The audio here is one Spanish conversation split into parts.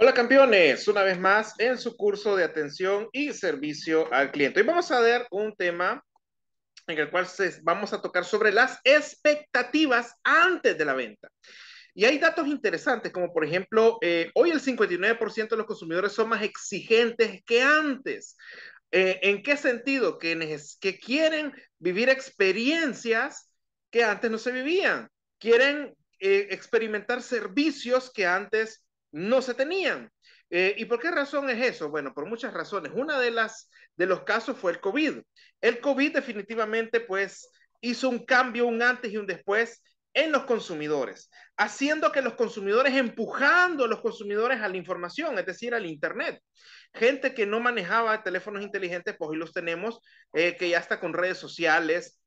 Hola campeones, una vez más en su curso de atención y servicio al cliente. Hoy vamos a ver un tema en el cual vamos a tocar sobre las expectativas antes de la venta. Y hay datos interesantes, como por ejemplo, eh, hoy el 59% de los consumidores son más exigentes que antes. Eh, ¿En qué sentido? Que, que quieren vivir experiencias que antes no se vivían. Quieren eh, experimentar servicios que antes no se tenían. Eh, ¿Y por qué razón es eso? Bueno, por muchas razones. Una de las de los casos fue el COVID. El COVID definitivamente pues hizo un cambio, un antes y un después en los consumidores, haciendo que los consumidores, empujando a los consumidores a la información, es decir, al Internet. Gente que no manejaba teléfonos inteligentes, pues hoy los tenemos, eh, que ya está con redes sociales,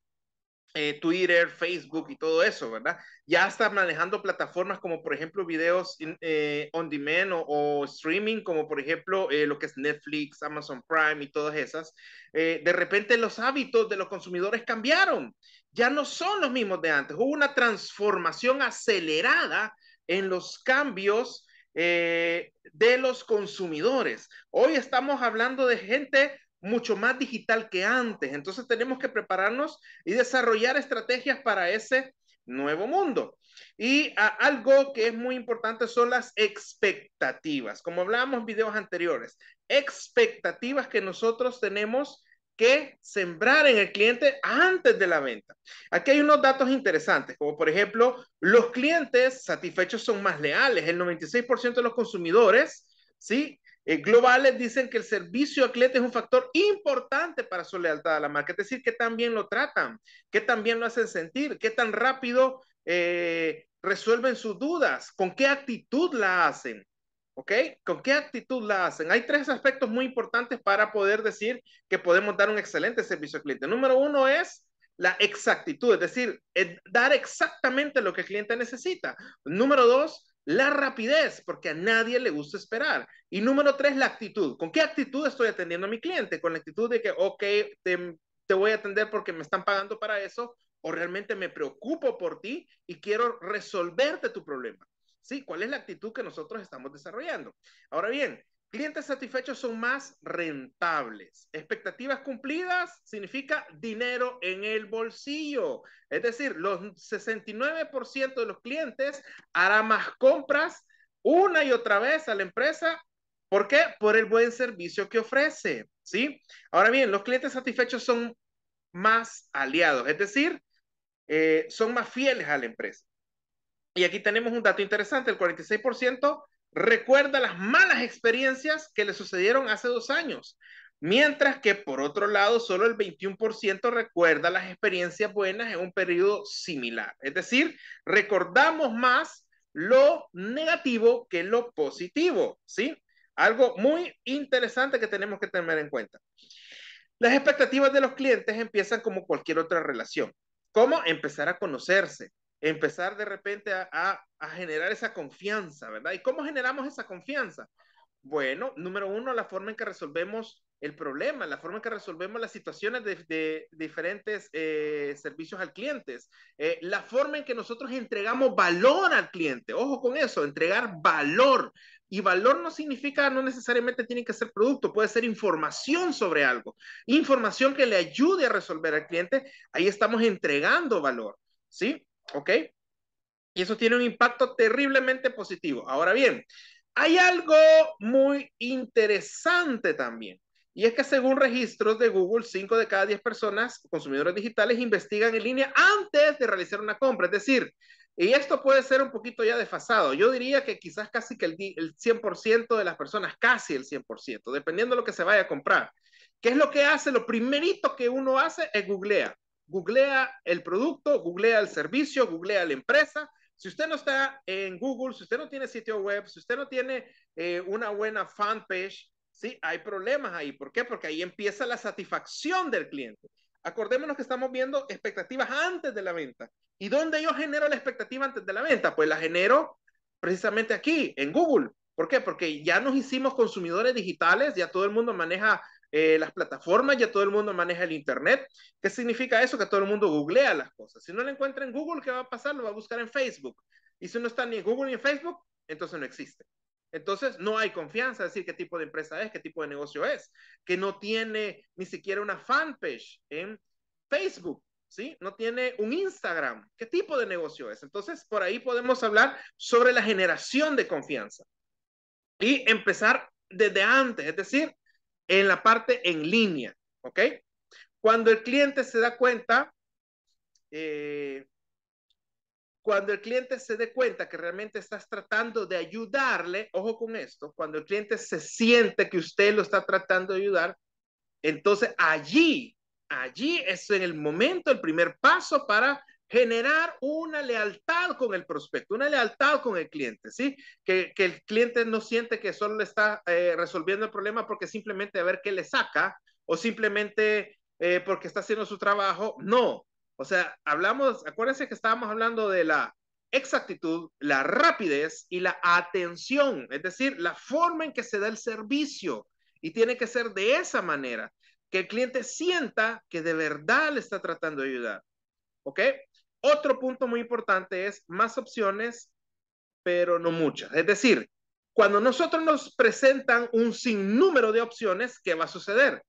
eh, Twitter, Facebook y todo eso, ¿verdad? Ya está manejando plataformas como por ejemplo videos eh, on demand o, streaming, como por ejemplo eh, lo que es Netflix, Amazon Prime y todas esas. de repente los hábitos de los consumidores cambiaron, ya no son los mismos de antes. Hubo una transformación acelerada en los cambios de los consumidores. Hoy estamos hablando de gente mucho más digital que antes. Entonces tenemos que prepararnos y desarrollar estrategias para ese nuevo mundo. Y ah, algo que es muy importante son las expectativas. Como hablábamos en videos anteriores, expectativas que nosotros tenemos que sembrar en el cliente antes de la venta. Aquí hay unos datos interesantes, como por ejemplo, los clientes satisfechos son más leales. El 96% de los consumidores, ¿sí? Eh, globales dicen que el servicio al cliente es un factor importante para su lealtad a la marca, es decir, que tan bien lo tratan, que tan bien lo hacen sentir, que tan rápido eh, resuelven sus dudas, con qué actitud la hacen. ¿Ok? ¿Con qué actitud la hacen? Hay tres aspectos muy importantes para poder decir que podemos dar un excelente servicio al cliente. Número uno es la exactitud, es decir, dar exactamente lo que el cliente necesita. Número dos, la rapidez, porque a nadie le gusta esperar. Y número tres, la actitud. ¿Con qué actitud estoy atendiendo a mi cliente? Con la actitud de que, ok, te, te voy a atender porque me están pagando para eso, o realmente me preocupo por ti y quiero resolverte tu problema. ¿Sí? ¿Cuál es la actitud que nosotros estamos desarrollando? Ahora bien, Clientes satisfechos son más rentables. Expectativas cumplidas significa dinero en el bolsillo. Es decir, los 69% de los clientes hará más compras una y otra vez a la empresa. ¿Por qué? Por el buen servicio que ofrece. ¿sí? Ahora bien, los clientes satisfechos son más aliados, es decir, eh, son más fieles a la empresa. Y aquí tenemos un dato interesante, el 46% recuerda las malas experiencias que le sucedieron hace dos años, mientras que por otro lado solo el 21% recuerda las experiencias buenas en un periodo similar. Es decir, recordamos más lo negativo que lo positivo, ¿sí? Algo muy interesante que tenemos que tener en cuenta. Las expectativas de los clientes empiezan como cualquier otra relación. ¿Cómo? Empezar a conocerse, empezar de repente a, generar esa confianza, ¿verdad? ¿Y cómo generamos esa confianza? Bueno, número uno, la forma en que resolvemos el problema, la forma en que resolvemos las situaciones de, diferentes eh, servicios al cliente, eh, la forma en que nosotros entregamos valor al cliente. Ojo con eso, entregar valor. Y valor no significa, no necesariamente tiene que ser producto, puede ser información sobre algo, información que le ayude a resolver al cliente. Ahí estamos entregando valor, ¿sí? ¿Ok? Y eso tiene un impacto terriblemente positivo. Ahora bien, hay algo muy interesante también. Y es que según registros de Google, 5 de cada 10 personas, consumidores digitales, investigan en línea antes de realizar una compra. Es decir, y esto puede ser un poquito ya desfasado. Yo diría que quizás casi que el, 100% de las personas, casi el 100%, dependiendo de lo que se vaya a comprar. ¿Qué es lo que hace? Lo primerito que uno hace es googlear googlea el producto, googlea el servicio, googlea la empresa. Si usted no está en Google, si usted no tiene sitio web, si usted no tiene eh, una buena fanpage, sí, hay problemas ahí. ¿Por qué? Porque ahí empieza la satisfacción del cliente. Acordémonos que estamos viendo expectativas antes de la venta. ¿Y dónde yo genero la expectativa antes de la venta? Pues la genero precisamente aquí, en Google. ¿Por qué? Porque ya nos hicimos consumidores digitales, ya todo el mundo maneja eh, las plataformas, ya todo el mundo maneja el Internet. ¿Qué significa eso? Que todo el mundo googlea las cosas. Si no la encuentra en Google, ¿qué va a pasar? Lo va a buscar en Facebook. Y si no está ni en Google ni en Facebook, entonces no existe. Entonces, no hay confianza, decir qué tipo de empresa es, qué tipo de negocio es, que no tiene ni siquiera una fanpage en Facebook, ¿sí? No tiene un Instagram, qué tipo de negocio es. Entonces, por ahí podemos hablar sobre la generación de confianza y empezar desde antes, es decir, en la parte en línea, ¿ok? Cuando el cliente se da cuenta, eh, cuando el cliente se dé cuenta que realmente estás tratando de ayudarle, ojo con esto, cuando el cliente se siente que usted lo está tratando de ayudar, entonces allí, allí es en el momento, el primer paso para generar una lealtad con el prospecto, una lealtad con el cliente, ¿sí? Que, que el cliente no siente que solo le está eh, resolviendo el problema porque simplemente a ver qué le saca o simplemente eh, porque está haciendo su trabajo. No, o sea, hablamos, acuérdense que estábamos hablando de la exactitud, la rapidez y la atención, es decir, la forma en que se da el servicio y tiene que ser de esa manera, que el cliente sienta que de verdad le está tratando de ayudar. ¿Ok? Otro punto muy importante es más opciones, pero no mm. muchas. Es decir, cuando nosotros nos presentan un sinnúmero de opciones, ¿qué va a suceder?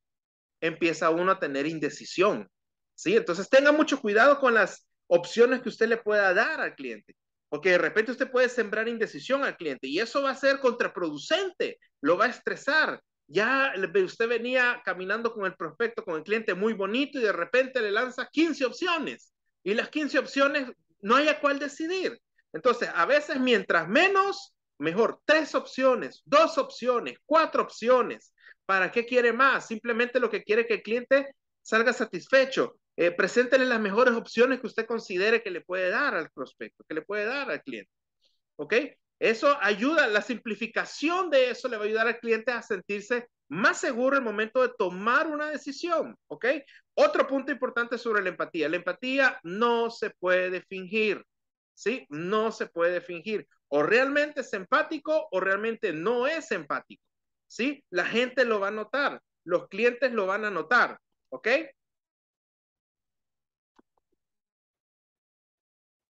Empieza uno a tener indecisión. ¿sí? Entonces tenga mucho cuidado con las opciones que usted le pueda dar al cliente, porque de repente usted puede sembrar indecisión al cliente y eso va a ser contraproducente, lo va a estresar. Ya usted venía caminando con el prospecto, con el cliente muy bonito y de repente le lanza 15 opciones y las 15 opciones no hay a cuál decidir. Entonces, a veces mientras menos, mejor. Tres opciones, dos opciones, cuatro opciones. ¿Para qué quiere más? Simplemente lo que quiere que el cliente salga satisfecho. Eh, preséntele las mejores opciones que usted considere que le puede dar al prospecto, que le puede dar al cliente. ¿Ok? Eso ayuda, la simplificación de eso le va a ayudar al cliente a sentirse más seguro el momento de tomar una decisión, ¿ok? Otro punto importante sobre la empatía. La empatía no se puede fingir, ¿sí? No se puede fingir. O realmente es empático o realmente no es empático, ¿sí? La gente lo va a notar, los clientes lo van a notar, ¿ok?